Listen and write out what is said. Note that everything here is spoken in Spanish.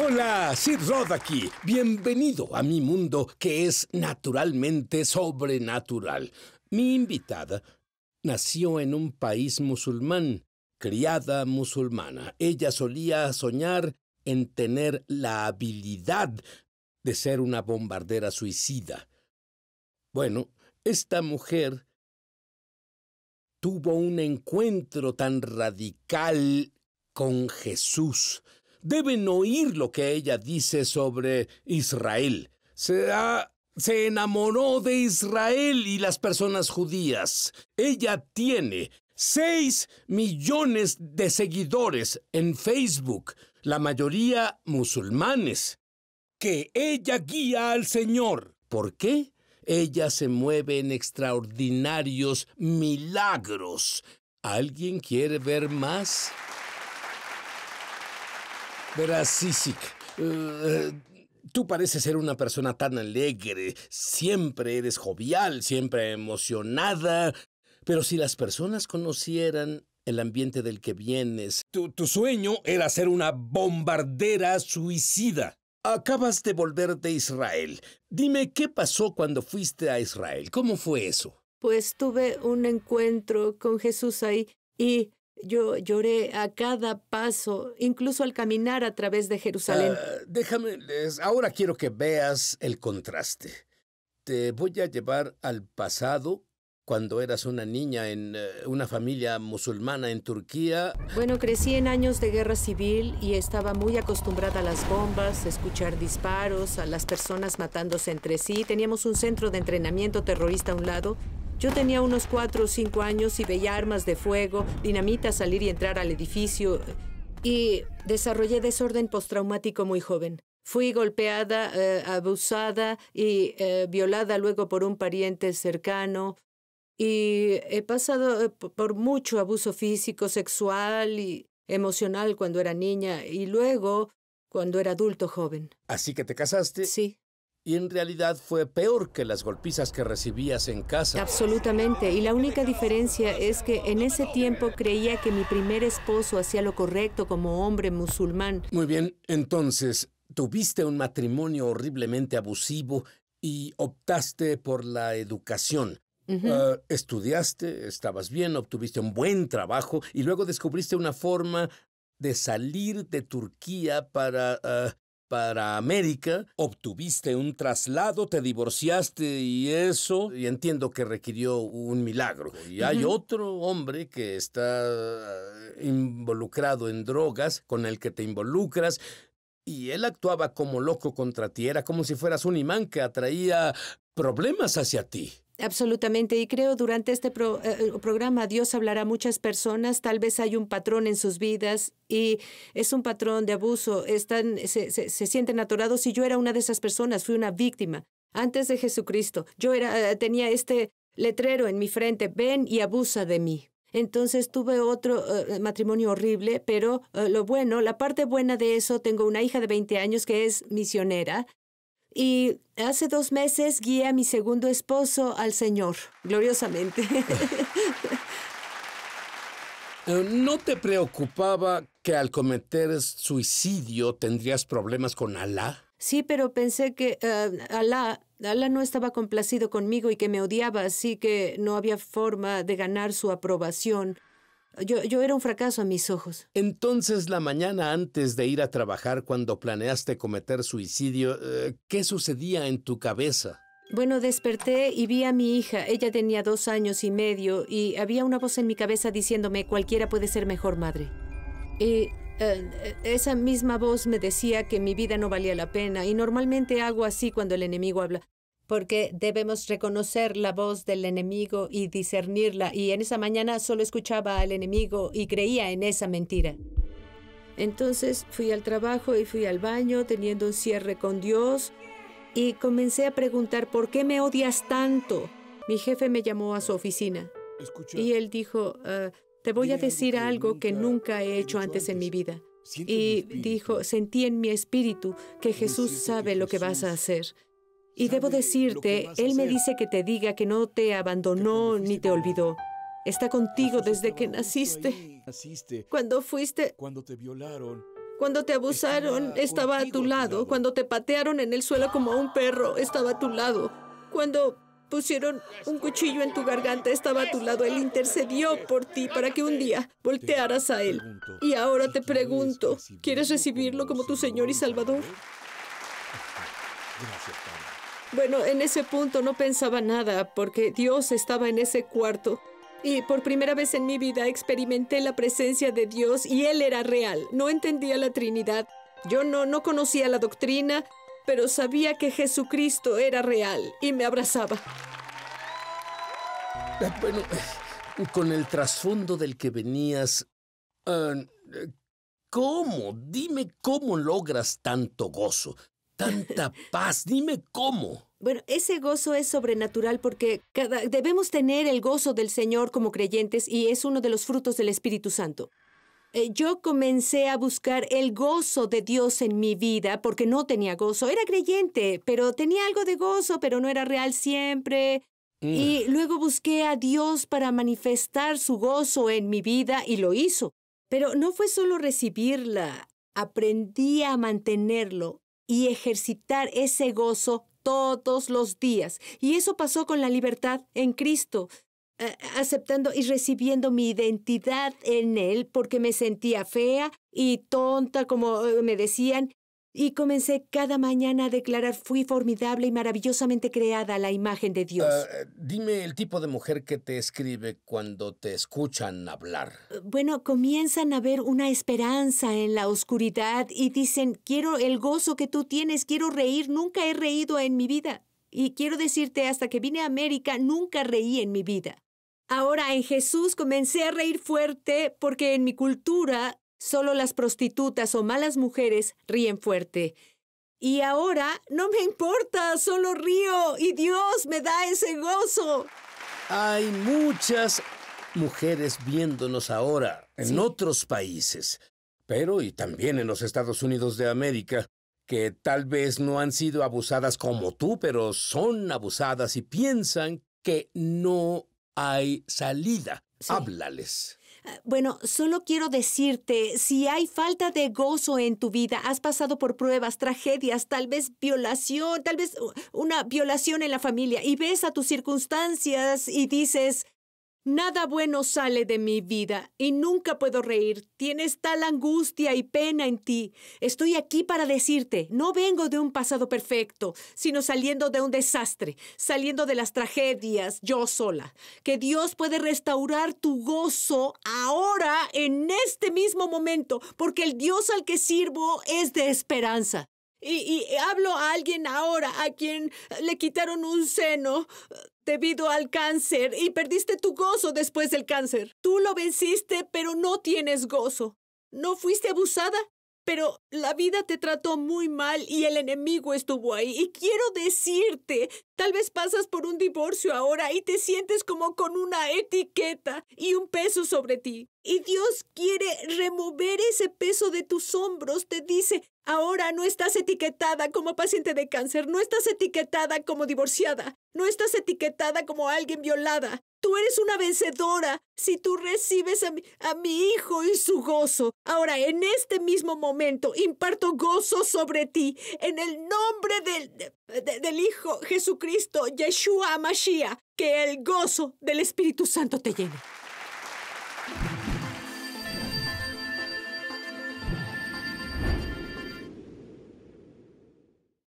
Hola, Sid Rod aquí. Bienvenido a mi mundo que es naturalmente sobrenatural. Mi invitada nació en un país musulmán, criada musulmana. Ella solía soñar en tener la habilidad de ser una bombardera suicida. Bueno, esta mujer tuvo un encuentro tan radical con Jesús deben oír lo que ella dice sobre Israel. Se, se enamoró de Israel y las personas judías. Ella tiene 6 millones de seguidores en Facebook, la mayoría musulmanes. Que ella guía al Señor. ¿Por qué? Ella se mueve en extraordinarios milagros. ¿Alguien quiere ver más? Verás, Sisik, eh, tú pareces ser una persona tan alegre, siempre eres jovial, siempre emocionada, pero si las personas conocieran el ambiente del que vienes, tu, tu sueño era ser una bombardera suicida. Acabas de volver de Israel. Dime qué pasó cuando fuiste a Israel. ¿Cómo fue eso? Pues tuve un encuentro con Jesús ahí y yo lloré a cada paso, incluso al caminar a través de Jerusalén. Ah, déjame, ahora quiero que veas el contraste. Te voy a llevar al pasado cuando eras una niña en eh, una familia musulmana en Turquía? Bueno, crecí en años de guerra civil y estaba muy acostumbrada a las bombas, escuchar disparos, a las personas matándose entre sí. Teníamos un centro de entrenamiento terrorista a un lado yo tenía unos cuatro o cinco años y veía armas de fuego, dinamita salir y entrar al edificio y desarrollé desorden postraumático muy joven. Fui golpeada, eh, abusada y eh, violada luego por un pariente cercano y he pasado eh, por mucho abuso físico, sexual y emocional cuando era niña y luego cuando era adulto joven. Así que te casaste. Sí y en realidad fue peor que las golpizas que recibías en casa. Absolutamente, y la única diferencia es que en ese tiempo creía que mi primer esposo hacía lo correcto como hombre musulmán. Muy bien, entonces, tuviste un matrimonio horriblemente abusivo y optaste por la educación. Ah, estudiaste, estabas bien, obtuviste un buen trabajo y luego descubriste una forma de salir de Turquía para ah, para América, obtuviste un traslado, te divorciaste y eso, y entiendo que requirió un milagro. Y hay otro hombre que está eh, involucrado en drogas, con el que te involucras, y él actuaba como loco contra ti, era como si fueras un imán que atraía problemas hacia ti. Absolutamente. Y creo durante este eh, programa Dios hablará a muchas personas. Tal vez hay un patrón en sus vidas y es un patrón de abuso. Están, se, sienten atorados y yo era una de esas personas, fui una víctima. Antes de Jesucristo, yo era, eh, tenía este letrero en mi frente, ven y abusa de mí. Entonces tuve otro eh, matrimonio horrible, pero lo bueno, la parte buena de eso, tengo una hija de 20 años que es misionera y hace dos meses guié a mi segundo esposo al Señor, gloriosamente. Eh, ¿No te preocupaba que al cometer suicidio tendrías problemas con Alá? Sí, pero pensé que eh, Alá no estaba complacido conmigo y que me odiaba, así que no había forma de ganar su aprobación. Yo, era un fracaso a mis ojos. Entonces, la mañana antes de ir a trabajar, cuando planeaste cometer suicidio, eh, ¿qué sucedía en tu cabeza? Bueno, desperté y vi a mi hija. Ella tenía dos años y medio y había una voz en mi cabeza diciéndome, cualquiera puede ser mejor madre. Y eh, eh, esa misma voz me decía que mi vida no valía la pena y normalmente hago así cuando el enemigo habla porque debemos reconocer la voz del enemigo y discernirla. Y en esa mañana solo escuchaba al enemigo y creía en esa mentira. Entonces fui al trabajo y fui al baño teniendo un cierre con Dios y comencé a preguntar, ¿por qué me odias tanto? Mi jefe me llamó a su oficina y él dijo, ah, te voy a decir algo que nunca he hecho antes en mi vida. Y dijo, sentí en mi espíritu que Jesús sabe lo que vas a hacer. Y debo decirte, Él me dice que te diga que no te abandonó ni te olvidó. Está contigo desde este que naciste. Cuando fuiste... Cuando te violaron. Cuando te abusaron, estaba a tu lado. Cuando te patearon en el suelo como a un perro, estaba a tu lado. Cuando pusieron un cuchillo en tu garganta, estaba a tu lado. Él intercedió por ti para que un día voltearas a Él. Y ahora te pregunto, ¿quieres recibirlo como tu Señor y Salvador? Bueno, en ese punto no pensaba nada porque Dios estaba en ese cuarto. Y por primera vez en mi vida experimenté la presencia de Dios y Él era real. No entendía la Trinidad. Yo no, no conocía la doctrina, pero sabía que Jesucristo era real y me abrazaba. Eh, bueno, eh, con el trasfondo del que venías, eh, ¿cómo? Dime cómo logras tanto gozo tanta paz. Dime cómo. Bueno, ese gozo es sobrenatural porque debemos tener el gozo del Señor como creyentes y es uno de los frutos del Espíritu Santo. Eh, yo comencé a buscar el gozo de Dios en mi vida porque no tenía gozo. Era creyente, pero tenía algo de gozo, pero no era real siempre. Mm. Y luego busqué a Dios para manifestar su gozo en mi vida y lo hizo. Pero no fue solo recibirla, aprendí a mantenerlo y ejercitar ese gozo todos los días. Y eso pasó con la libertad en Cristo aceptando y recibiendo mi identidad en él porque me sentía fea y tonta, como eh, me decían, y comencé cada mañana a declarar, fui formidable y maravillosamente creada a la imagen de Dios. Ah, dime el tipo de mujer que te escribe cuando te escuchan hablar. Eh, bueno, comienzan a ver una esperanza en la oscuridad y dicen, quiero el gozo que tú tienes, quiero reír, nunca he reído en mi vida. Y quiero decirte, hasta que vine a América, nunca reí en mi vida. Ahora en Jesús comencé a reír fuerte porque en mi cultura Solo las prostitutas o malas mujeres ríen fuerte. Y ahora no me importa, solo río y Dios me da ese gozo. Hay muchas mujeres viéndonos ahora en otros países, pero y también en los Estados Unidos de América, que tal vez no han sido abusadas como tú, pero son abusadas y piensan que no hay salida. Háblales. Bueno, solo quiero decirte, si hay falta de gozo en tu vida, has pasado por pruebas, tragedias, tal vez violación, tal vez una violación en la familia, y ves a tus circunstancias y dices, Nada bueno sale de mi vida y nunca puedo reír. Tienes tal angustia y pena en ti. Estoy aquí para decirte, no vengo de un pasado perfecto, sino saliendo de un desastre, saliendo de las tragedias yo sola. Que Dios puede restaurar tu gozo ahora, en este mismo momento, porque el Dios al que sirvo es de esperanza. Y, hablo a alguien ahora a quien le quitaron un seno debido al cáncer y perdiste tu gozo después del cáncer. Tú lo venciste, pero no tienes gozo. No fuiste abusada, pero la vida te trató muy mal y el enemigo estuvo ahí. Y quiero decirte, tal vez pasas por un divorcio ahora y te sientes como con una etiqueta y un peso sobre ti. Y Dios quiere remover ese peso de tus hombros. Te dice, ahora no estás etiquetada como paciente de cáncer, no estás etiquetada como divorciada, no estás etiquetada como alguien violada. Tú eres una vencedora si tú recibes a mi, hijo y su gozo. Ahora, en este mismo momento, imparto gozo sobre ti en el nombre del, del Hijo Jesucristo, Yeshua Mashiach. Que el gozo del Espíritu Santo te llene.